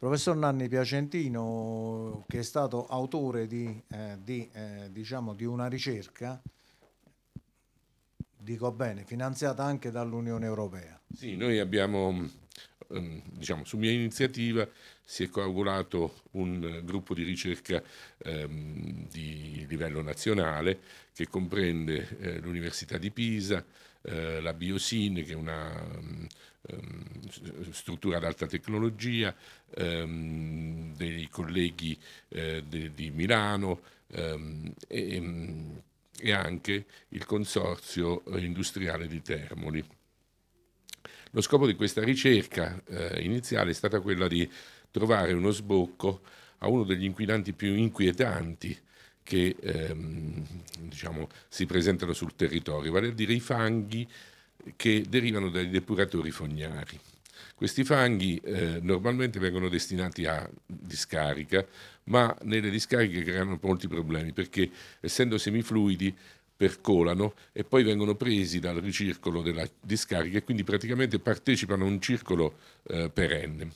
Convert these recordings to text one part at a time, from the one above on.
Professor Nanni Piacentino, che è stato autore di, eh, di, eh, diciamo di una ricerca, dico bene, finanziata anche dall'Unione Europea. Sì, noi abbiamo Ehm, diciamo, su mia iniziativa si è coagulato un gruppo di ricerca ehm, di livello nazionale che comprende eh, l'Università di Pisa, eh, la Biosin, che è una ehm, struttura ad alta tecnologia, ehm, dei colleghi eh, de, di Milano ehm, e, ehm, e anche il Consorzio Industriale di Termoli. Lo scopo di questa ricerca eh, iniziale è stata quella di trovare uno sbocco a uno degli inquinanti più inquietanti che ehm, diciamo, si presentano sul territorio, vale a dire i fanghi che derivano dai depuratori fognari. Questi fanghi eh, normalmente vengono destinati a discarica, ma nelle discariche creano molti problemi perché essendo semifluidi percolano e poi vengono presi dal ricircolo della discarica e quindi praticamente partecipano a un circolo eh, perenne.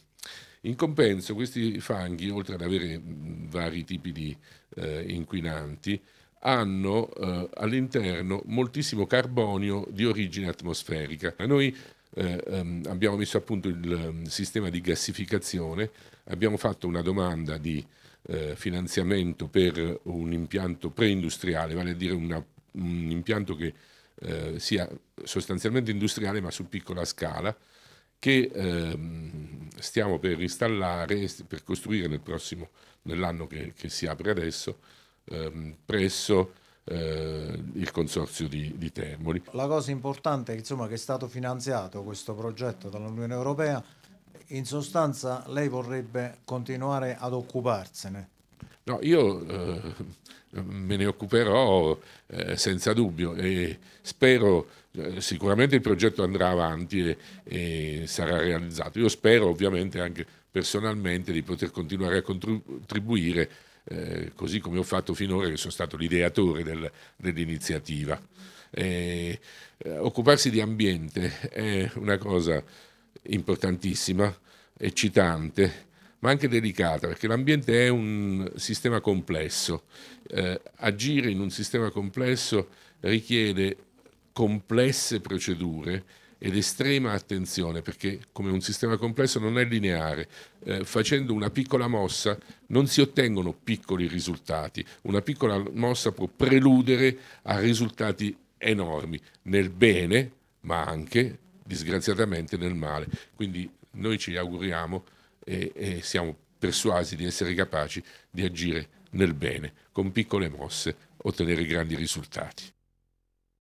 In compenso questi fanghi, oltre ad avere mm, vari tipi di eh, inquinanti, hanno eh, all'interno moltissimo carbonio di origine atmosferica. Noi eh, ehm, abbiamo messo a punto il ehm, sistema di gassificazione, abbiamo fatto una domanda di eh, finanziamento per un impianto preindustriale, vale a dire una un impianto che eh, sia sostanzialmente industriale ma su piccola scala che ehm, stiamo per installare, per costruire nel prossimo, nell'anno che, che, si apre adesso, ehm, presso eh, il consorzio di, di, Termoli. La cosa importante è insomma, che è stato finanziato questo progetto dall'Unione Europea, in sostanza lei vorrebbe continuare ad occuparsene. No, io eh, me ne occuperò eh, senza dubbio e spero, eh, sicuramente il progetto andrà avanti e, e, sarà realizzato. Io spero ovviamente anche personalmente di poter continuare a contribuire, eh, così come ho fatto finora che sono stato l'ideatore del, dell'iniziativa. E, eh, occuparsi di ambiente è una cosa importantissima, eccitante ma anche delicata, perché l'ambiente è un sistema complesso. Eh, agire in un sistema complesso richiede complesse procedure ed estrema attenzione, perché come un sistema complesso non è lineare. Eh, facendo una piccola mossa non si ottengono piccoli risultati, una piccola mossa può preludere a risultati enormi, nel bene, ma anche, disgraziatamente, nel male. Quindi noi ci auguriamo e, e siamo persuasi di essere capaci di agire nel bene, con piccole mosse ottenere grandi risultati.